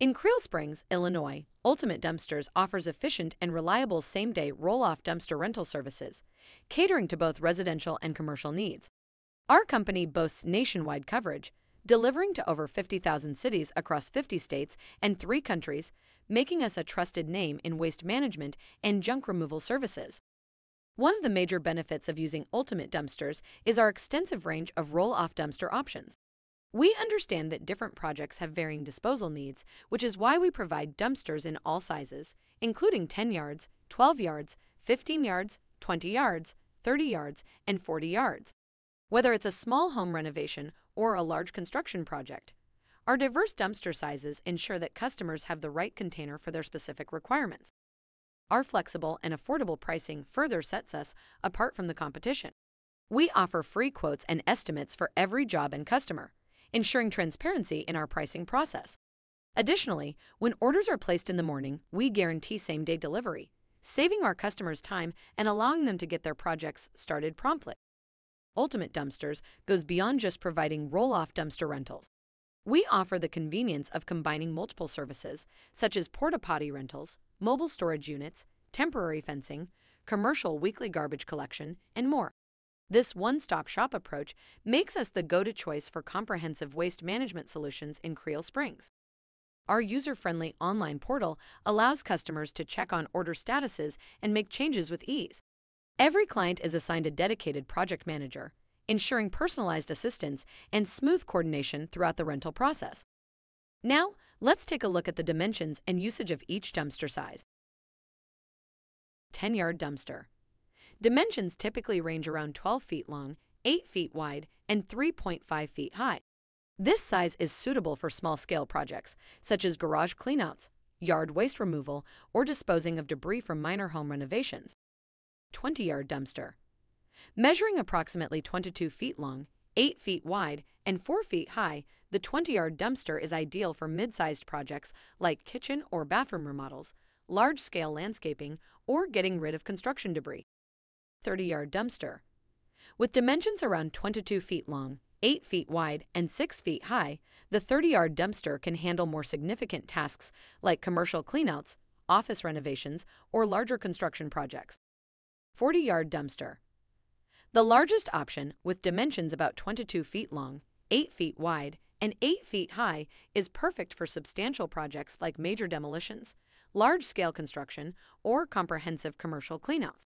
In Creel Springs, Illinois, Ultimate Dumpsters offers efficient and reliable same-day roll-off dumpster rental services, catering to both residential and commercial needs. Our company boasts nationwide coverage, delivering to over 50,000 cities across 50 states and three countries, making us a trusted name in waste management and junk removal services. One of the major benefits of using Ultimate Dumpsters is our extensive range of roll-off dumpster options, we understand that different projects have varying disposal needs, which is why we provide dumpsters in all sizes, including 10 yards, 12 yards, 15 yards, 20 yards, 30 yards, and 40 yards. Whether it's a small home renovation or a large construction project, our diverse dumpster sizes ensure that customers have the right container for their specific requirements. Our flexible and affordable pricing further sets us apart from the competition. We offer free quotes and estimates for every job and customer, ensuring transparency in our pricing process. Additionally, when orders are placed in the morning, we guarantee same day delivery, saving our customers time and allowing them to get their projects started promptly. Ultimate Dumpsters goes beyond just providing roll off dumpster rentals. We offer the convenience of combining multiple services, such as porta potty rentals, mobile storage units, temporary fencing, commercial weekly garbage collection, and more. This one-stop shop approach makes us the go-to choice for comprehensive waste management solutions in Creel Springs. Our user-friendly online portal allows customers to check on order statuses and make changes with ease. Every client is assigned a dedicated project manager, ensuring personalized assistance and smooth coordination throughout the rental process. Now, let's take a look at the dimensions and usage of each dumpster size. 10-yard dumpster. Dimensions typically range around 12 feet long, 8 feet wide, and 3.5 feet high. This size is suitable for small-scale projects, such as garage cleanouts, yard waste removal, or disposing of debris from minor home renovations. 20-yard dumpster. Measuring approximately 22 feet long, 8 feet wide, and 4 feet high, the 20-yard dumpster is ideal for mid-sized projects like kitchen or bathroom remodels, large-scale landscaping, or getting rid of construction debris. 30 yard dumpster. With dimensions around 22 feet long, 8 feet wide, and 6 feet high, the 30 yard dumpster can handle more significant tasks like commercial cleanouts, office renovations, or larger construction projects. 40 yard dumpster. The largest option, with dimensions about 22 feet long, 8 feet wide, and 8 feet high, is perfect for substantial projects like major demolitions, large scale construction, or comprehensive commercial cleanouts.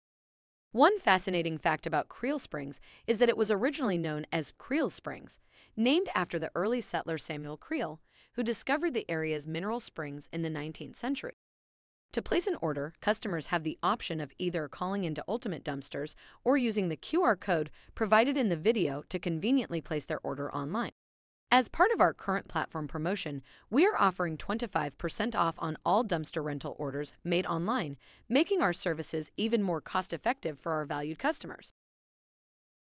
One fascinating fact about Creel Springs is that it was originally known as Creel Springs, named after the early settler Samuel Creel, who discovered the area's mineral springs in the 19th century. To place an order, customers have the option of either calling into Ultimate Dumpsters or using the QR code provided in the video to conveniently place their order online. As part of our current platform promotion, we are offering 25% off on all dumpster rental orders made online, making our services even more cost effective for our valued customers.